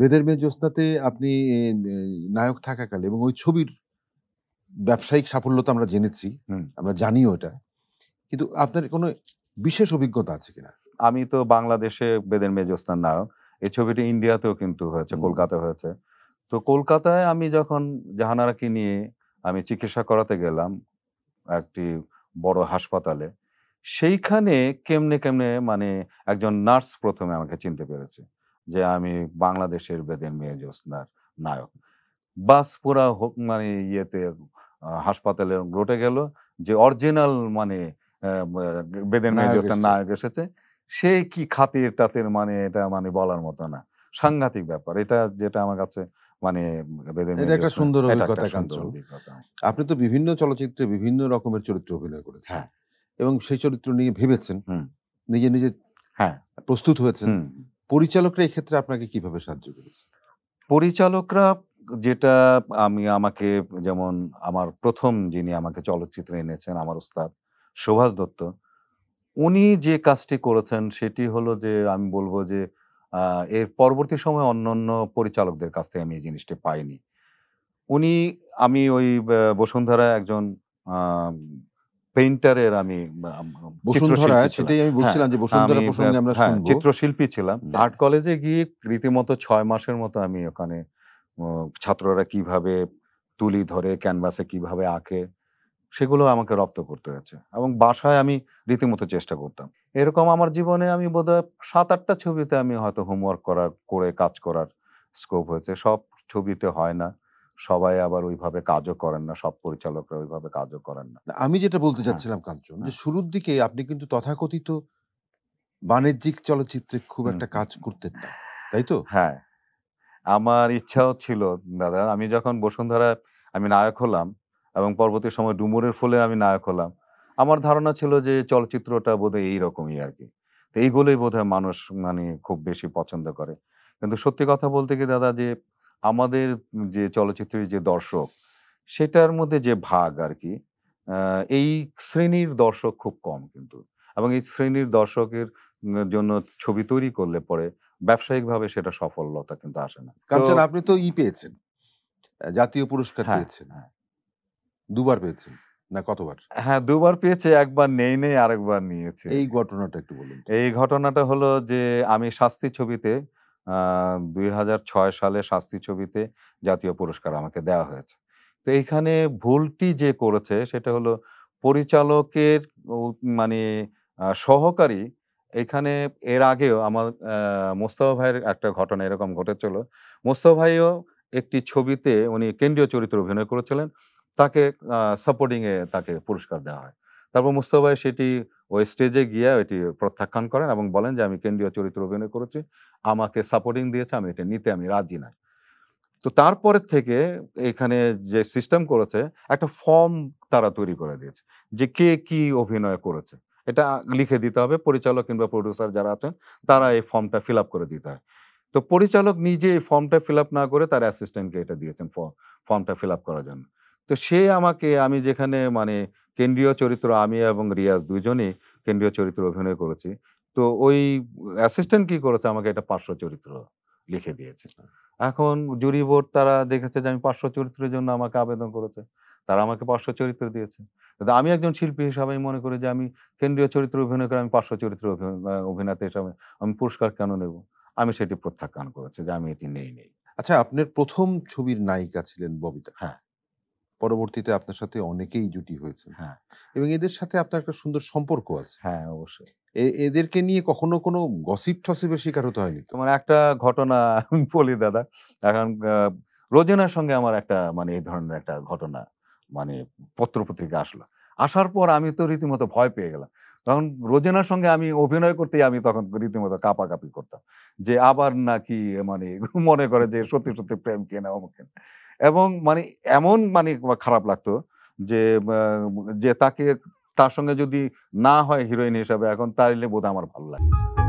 বেদের মেয়ে জ্যোৎস্নাতে আপনি নায়ক থাকাকালে এবং ওই ছবির ব্যবসায়িক সাফল্য তো আমরা জেনেছি আমরা জানিও এটা কিন্তু আপনার কোনো বিশেষ অভিজ্ঞতা আছে কিনা আমি তো বাংলাদেশে বেদের মেয়ে জ্যোৎস্নার নায়ক এই ছবিটি ইন্ডিয়াতেও কিন্তু হয়েছে কলকাতা হয়েছে তো কলকাতায় আমি যখন জাহানারাকে নিয়ে আমি চিকিৎসা করাতে গেলাম একটি বড় হাসপাতালে সেইখানে কেমনে কেমনে মানে একজন নার্স প্রথমে আমাকে চিনতে পেরেছে যে আমি বাংলাদেশের বেদের মেয়ে জ্যোৎস্নার নায়ক বাস পুরা হোক মানে ইয়েতে হাসপাতালে রোটে গেল যে অরিজিনাল মানে বেদের মেয়ে জ্যোৎস্নার নায়ক এসেছে সে কি খাতির টাতের মানে এটা মানে বলার মতো না সাংঘাতিক ব্যাপার এটা যেটা আমার কাছে মানে এটা একটা সুন্দর অভিজ্ঞতা কাঞ্চন আপনি তো বিভিন্ন চলচ্চিত্রে বিভিন্ন রকমের চরিত্র অভিনয় করেছেন হ্যাঁ। এবং সেই চরিত্র নিয়ে ভেবেছেন নিজে নিজে হ্যাঁ প্রস্তুত হয়েছেন পরিচালকরা এক্ষেত্রে আপনাকে কিভাবে সাহায্য করেছে পরিচালকরা যেটা আমি আমাকে যেমন আমার প্রথম যিনি আমাকে চলচ্চিত্রে এনেছেন আমার উস্তাদ সুভাষ দত্ত উনি যে কাজটি করেছেন সেটি হলো যে আমি বলবো যে এর পরবর্তী সময়ে অন্যান্য পরিচালকদের কাছ থেকে আমি এই জিনিসটি পাইনি উনি আমি ওই বসুন্ধরা একজন পেইন্টারের আমি বসুন্ধরা সেটাই আমি বলছিলাম হ্যাঁ, যে বসুন্ধরা প্রসঙ্গে আমরা হ্যাঁ, শুনবো চিত্রশিল্পী ছিলাম আর্ট কলেজে গিয়ে রীতিমতো ছয় মাসের মতো আমি ওখানে ছাত্ররা কিভাবে তুলি ধরে ক্যানভাসে কিভাবে আঁকে সেগুলো আমাকে রপ্ত করতে হয়েছে এবং বাসায় আমি রীতিমতো চেষ্টা করতাম এরকম আমার জীবনে আমি বোধহয় সাত আটটা ছবিতে আমি হয়তো হোমওয়ার্ক করার করে কাজ করার স্কোপ হয়েছে সব ছবিতে হয় না সবাই আবার ওইভাবে কাজও করেন না সব পরিচালকরা ওইভাবে কাজও করেন না আমি যেটা বলতে হ্যাঁ, চাচ্ছিলাম কাঞ্চন যে হ্যাঁ। শুরুর দিকে আপনি কিন্তু তথাকথিত বাণিজ্যিক চলচ্চিত্রে খুব একটা কাজ করতেন না তাই তো হ্যাঁ আমার ইচ্ছাও ছিল দাদা আমি যখন বসুন্ধরা আমি নায়ক হলাম এবং পরবর্তী সময় ডুমুরের ফুলে আমি নায়ক হলাম আমার ধারণা ছিল যে চলচ্চিত্রটা বোধহয় এইরকমই আর কি তো এইগুলোই বোধহয় মানুষ মানে খুব বেশি পছন্দ করে কিন্তু সত্যি কথা বলতে কি দাদা যে আমাদের যে চলচ্চিত্রের যে দর্শক সেটার মধ্যে যে ভাগ আর কি এই শ্রেণীর দর্শক খুব কম কিন্তু এবং এই শ্রেণীর দর্শকের জন্য ছবি তৈরি করলে পরে ব্যবসায়িকভাবে সেটা সফলতা কিন্তু আসে না কাঞ্চন আপনি তো ই পেয়েছেন জাতীয় পুরস্কার হ্যাঁ, পেয়েছেন হ্যাঁ। দুবার পেয়েছেন না কতবার হ্যাঁ দুবার পেয়েছে একবার নেই নেই আরেকবার নিয়েছে এই ঘটনাটা একটু বলুন এই ঘটনাটা হলো যে আমি শাস্তি ছবিতে দুই সালে শাস্তি ছবিতে জাতীয় পুরস্কার আমাকে দেওয়া হয়েছে তো এইখানে ভুলটি যে করেছে সেটা হলো পরিচালকের মানে সহকারী এখানে এর আগেও আমার মোস্তফা ভাইয়ের একটা ঘটনা এরকম ঘটেছিল মোস্তফা ভাইও একটি ছবিতে উনি কেন্দ্রীয় চরিত্র অভিনয় করেছিলেন তাকে সাপোর্টিংয়ে তাকে পুরস্কার দেওয়া হয় তারপর মোস্তফা ভাই সেটি ওই স্টেজে গিয়ে এটি প্রত্যাখ্যান করেন এবং বলেন যে আমি কেন্দ্রীয় চরিত্র অভিনয় করেছি আমাকে সাপোর্টিং দিয়েছে আমি এটা নিতে আমি রাজি না তো তারপরে থেকে এখানে যে সিস্টেম করেছে একটা ফর্ম তারা তৈরি করে দিয়েছে যে কে কি অভিনয় করেছে এটা লিখে দিতে হবে পরিচালক কিংবা প্রডিউসার যারা আছেন তারা এই ফর্মটা ফিল আপ করে দিতে হয় তো পরিচালক নিজে এই ফর্মটা ফিল আপ না করে তার অ্যাসিস্ট্যান্টকে এটা দিয়েছেন ফর্মটা ফিল আপ করার জন্য তো সে আমাকে আমি যেখানে মানে কেন্দ্রীয় চরিত্র আমি এবং রিয়াজ দুজনেই কেন্দ্রীয় চরিত্র অভিনয় করেছি তো ওই অ্যাসিস্ট্যান্ট কি করেছে আমাকে একটা পার্শ্ব চরিত্র লিখে দিয়েছে আচ্ছা। এখন জুরি বোর্ড তারা দেখেছে যে আমি পার্শ্ব চরিত্রের জন্য আমাকে আবেদন করেছে তারা আমাকে পার্শ্ব চরিত্র দিয়েছে আমি একজন শিল্পী হিসাবে মনে করি যে আমি কেন্দ্রীয় চরিত্র অভিনয় করে আমি পার্শ্ব চরিত্র অভিনেতা হিসাবে আমি পুরস্কার কেন নেব আমি সেটি প্রত্যাখ্যান করেছি যে আমি এটি নেই নেই আচ্ছা আপনার প্রথম ছবির নায়িকা ছিলেন ববিতা হ্যাঁ পরবর্তীতে আপনার সাথে অনেকেই জুটি হয়েছে হ্যাঁ এবং এদের সাথে আপনার একটা সুন্দর সম্পর্ক আছে হ্যাঁ অবশ্যই এদেরকে নিয়ে কখনো কোনো গসিপ টসিপের শিকার হতে হয়নি তোমার একটা ঘটনা বলি দাদা এখন রোজেনার সঙ্গে আমার একটা মানে এই ধরনের একটা ঘটনা মানে পত্রপত্রিকা আসলো আসার পর আমি তো রীতিমতো ভয় পেয়ে গেলাম তখন রোজেনার সঙ্গে আমি অভিনয় করতেই আমি তখন রীতিমতো কাপাকাপি করতাম যে আবার নাকি মানে মনে করে যে সত্যি সত্যি প্রেম কেনা অমুক কেনা এবং মানে এমন মানে খারাপ লাগতো যে যে তাকে তার সঙ্গে যদি না হয় হিরোইন হিসাবে এখন তাইলে বোধহয় আমার ভালো লাগে